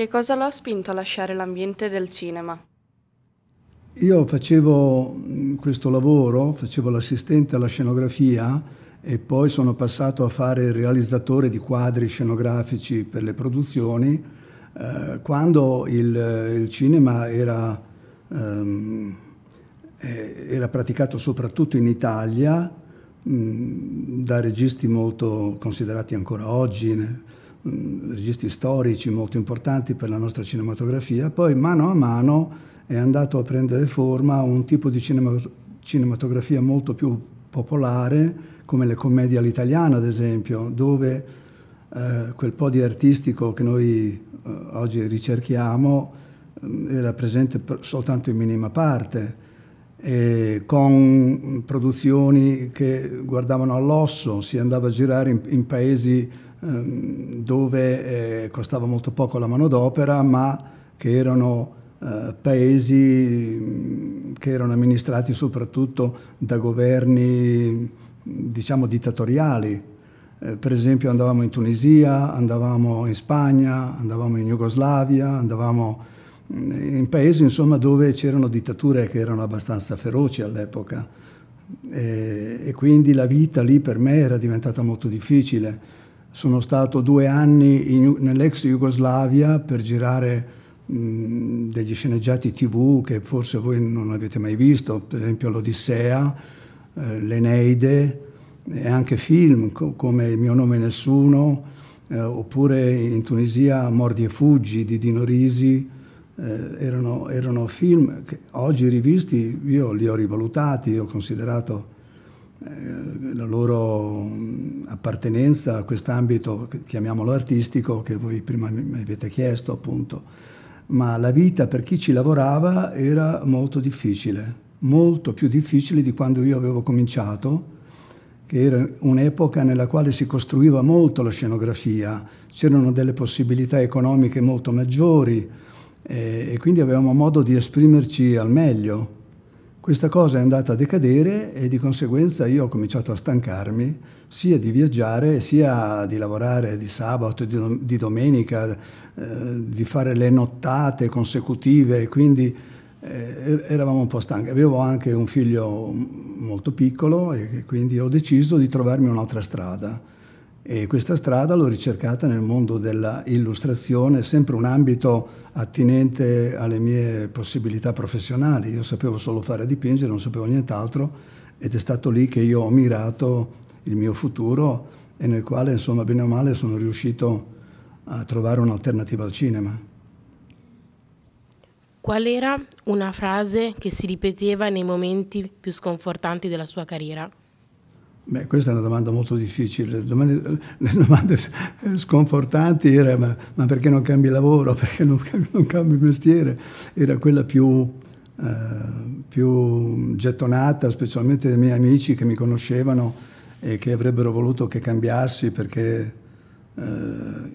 Che cosa lo ha spinto a lasciare l'ambiente del cinema? Io facevo mm, questo lavoro, facevo l'assistente alla scenografia e poi sono passato a fare il realizzatore di quadri scenografici per le produzioni eh, quando il, il, cinema era, ehm, eh, era praticato soprattutto in Italia mh, mm, da registi molto considerati ancora oggi Mm, registi storici molto importanti per la nostra cinematografia, poi mano a mano è andato a prendere forma un tipo di cinema, cinematografia molto più popolare, come le commedie all'italiana, ad esempio, dove eh, quel po' di artistico che noi eh, oggi ricerchiamo eh, era presente soltanto in minima parte, con produzioni che guardavano all'osso, si andava a girare in, in paesi Ehm, dove eh, costava molto poco la manodopera, ma che erano eh, paesi mm, che erano amministrati soprattutto da governi diciamo dittatoriali. Eh, per esempio andavamo in Tunisia, andavamo in Spagna, andavamo in Jugoslavia, andavamo mm, in paesi insomma, dove c'erano dittature che erano abbastanza feroci all'epoca e, e quindi la vita lì per me era diventata molto difficile sono stato due anni in, nell'ex Jugoslavia per girare degli sceneggiati tv che forse voi non avete mai visto, per esempio l'Odissea, eh, l'Eneide e anche film co- come Il mio nome è nessuno, eh, oppure in Tunisia Mordi e Fuggi di Dino Risi, eh, erano, erano, film che oggi rivisti io li ho rivalutati, ho considerato eh, la loro mm, appartenenza a quest'ambito, chiamiamolo artistico, che voi prima mi avete chiesto appunto, ma la vita per chi ci lavorava era molto difficile, molto più difficile di quando io avevo cominciato, che era un'epoca nella quale si costruiva molto la scenografia, c'erano delle possibilità economiche molto maggiori eh, e quindi avevamo modo di esprimerci al meglio. Questa cosa è andata a decadere e di conseguenza io ho cominciato a stancarmi sia di viaggiare, sia di lavorare di sabato, di, dom- di domenica, eh, di fare le nottate consecutive, quindi eh, er-, eravamo un po' stanchi. Avevo anche un figlio molto piccolo e quindi ho deciso di trovarmi un'altra strada e questa strada l'ho ricercata nel mondo dell'illustrazione, sempre un ambito attinente alle mie possibilità professionali. Io sapevo solo fare dipingere, non sapevo nient'altro ed è stato lì che io ho mirato il mio futuro e nel quale, insomma, bene o male sono riuscito a trovare un'alternativa al cinema. Qual era una frase che si ripeteva nei momenti più sconfortanti della sua carriera? Beh, questa è una domanda molto difficile. Le domande, le domande sconfortanti erano ma, ma, perché non cambi lavoro, perché non, non cambi mestiere? Era quella più, eh, più, gettonata, specialmente dai miei amici che mi conoscevano e che avrebbero voluto che cambiassi perché eh,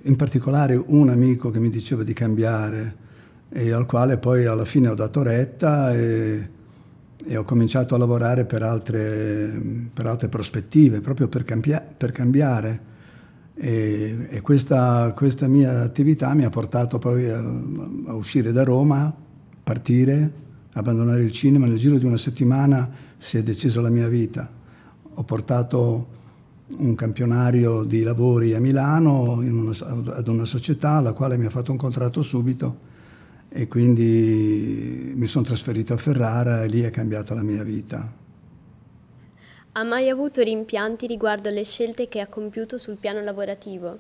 in particolare un amico che mi diceva di cambiare e al quale poi alla fine ho dato retta e e ho cominciato a lavorare per altre, per altre prospettive, proprio per, campia, per cambiare. E, e questa, questa, mia attività mi ha portato poi a, a, uscire da Roma, partire, abbandonare il cinema. Nel giro di una settimana si è decisa la mia vita. Ho portato un campionario di lavori a Milano una, ad una società alla quale mi ha fatto un contratto subito e quindi mi sono trasferito a Ferrara e lì è cambiata la mia vita. Ha mai avuto rimpianti riguardo alle scelte che ha compiuto sul piano lavorativo?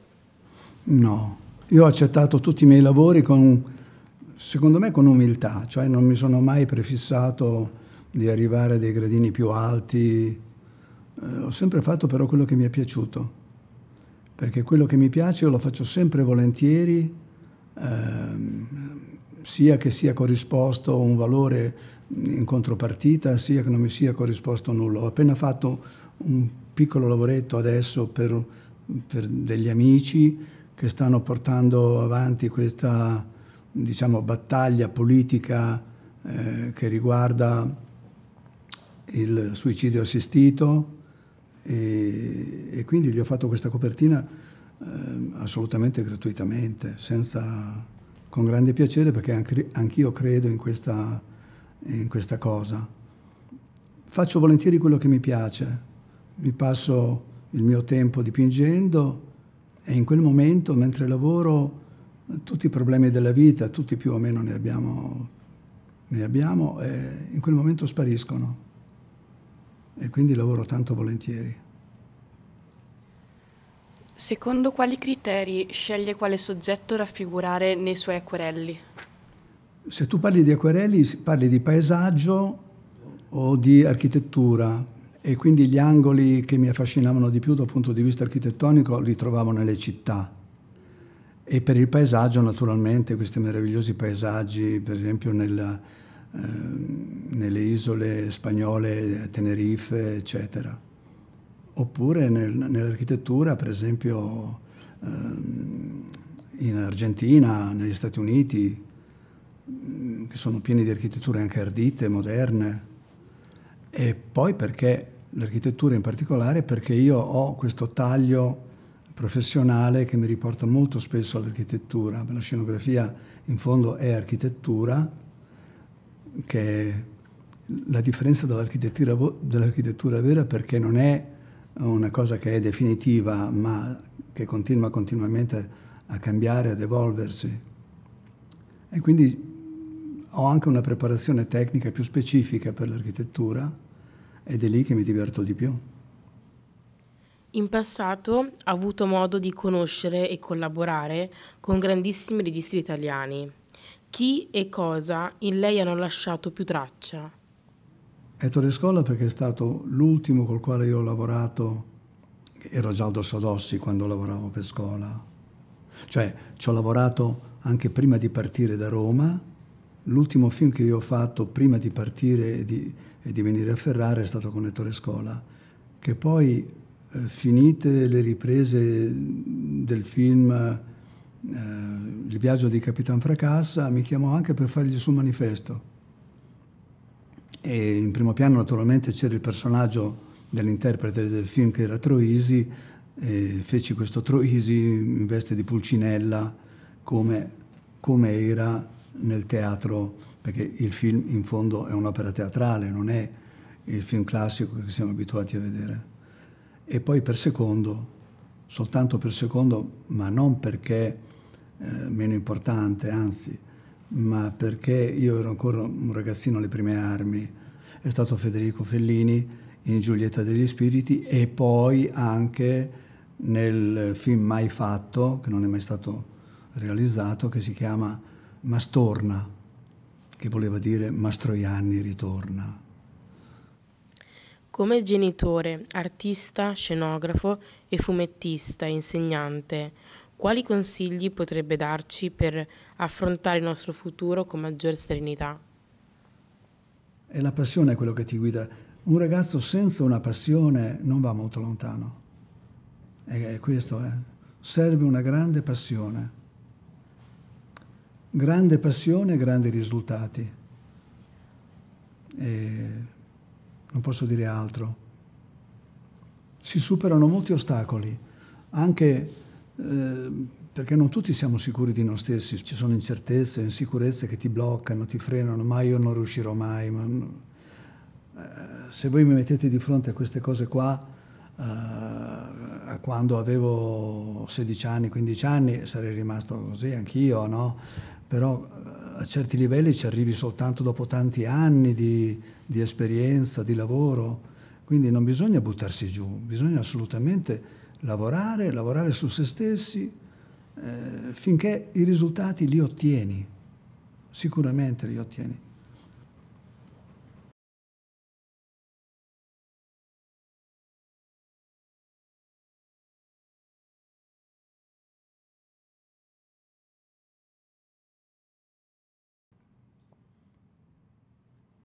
No, io ho accettato tutti i miei lavori con, secondo me con umiltà, cioè non mi sono mai prefissato di arrivare a dei gradini più alti, eh, ho sempre fatto però quello che mi è piaciuto, perché quello che mi piace io lo faccio sempre volentieri, eh, sia che sia corrisposto un valore in contropartita, sia che non mi sia corrisposto nulla. Ho appena fatto un piccolo lavoretto adesso per, per degli amici che stanno portando avanti questa diciamo, battaglia politica eh, che riguarda il suicidio assistito e, e quindi gli ho fatto questa copertina eh, assolutamente gratuitamente, senza con grande piacere perché anche, anch'io credo in questa, in questa cosa. Faccio volentieri quello che mi piace, mi passo il mio tempo dipingendo e in quel momento, mentre lavoro, tutti i problemi della vita, tutti più o meno ne abbiamo, ne abbiamo e in quel momento spariscono e quindi lavoro tanto volentieri. Secondo quali criteri sceglie quale soggetto raffigurare nei suoi acquerelli? Se tu parli di acquerelli, parli di paesaggio o di architettura e quindi gli angoli che mi affascinavano di più dal punto di vista architettonico li trovavo nelle città. E per il paesaggio, naturalmente, questi meravigliosi paesaggi, per esempio nella, eh, nelle isole spagnole, Tenerife, eccetera. Oppure nel, nell'architettura, per esempio ehm, in Argentina, negli Stati Uniti, mm, che sono pieni di architetture anche ardite, moderne. E poi perché l'architettura in particolare, perché io ho questo taglio professionale che mi riporta molto spesso all'architettura. La scenografia in fondo è architettura, che è la differenza dall'architettura, dall'architettura vera perché non è una cosa che è definitiva ma che continua continuamente a cambiare, ad evolversi. E quindi ho anche una preparazione tecnica più specifica per l'architettura ed è lì che mi diverto di più. In passato ha avuto modo di conoscere e collaborare con grandissimi registri italiani. Chi e cosa in lei hanno lasciato più traccia? Ettore Torre Scolla perché è stato l'ultimo col quale io ho lavorato, ero già al Dorsodossi quando lavoravo per Scola, cioè ci ho lavorato anche prima di partire da Roma, l'ultimo film che io ho fatto prima di partire e di, e di venire a Ferrara è stato con Ettore Scola, che poi eh, finite le riprese del film eh, Il viaggio di Capitan Fracassa mi chiamò anche per fargli sul manifesto e in primo piano naturalmente c'era il personaggio dell'interprete del film che era Troisi, feci questo Troisi in veste di Pulcinella come, come era nel teatro, perché il film in fondo è un'opera teatrale, non è il film classico che siamo abituati a vedere. E poi per secondo, soltanto per secondo, ma non perché eh, meno importante, anzi, ma perché io ero ancora un ragazzino alle prime armi. È stato Federico Fellini in Giulietta degli Spiriti e poi anche nel film mai fatto, che non è mai stato realizzato, che si chiama Mastorna, che voleva dire Mastroianni ritorna. Come genitore, artista, scenografo e fumettista, insegnante, quali consigli potrebbe darci per affrontare il nostro futuro con maggiore serenità? È la passione quello che ti guida. Un ragazzo senza una passione non va molto lontano. E questo è. Eh. Serve una grande passione. Grande passione, e grandi risultati. E non posso dire altro. Si superano molti ostacoli, anche Ehm, perché non tutti siamo sicuri di noi stessi, ci sono incertezze, insicurezze che ti bloccano, ti frenano, ma io non riuscirò mai. Ma Eh, se voi mi mettete di fronte a queste cose qua, eh, a quando avevo 16 anni, 15 anni, sarei rimasto così anch'io, no? Però eh, a certi livelli ci arrivi soltanto dopo tanti anni di, di esperienza, di lavoro, quindi non bisogna buttarsi giù, bisogna assolutamente lavorare, lavorare su se stessi, eh, finché i risultati li ottieni, sicuramente li ottieni.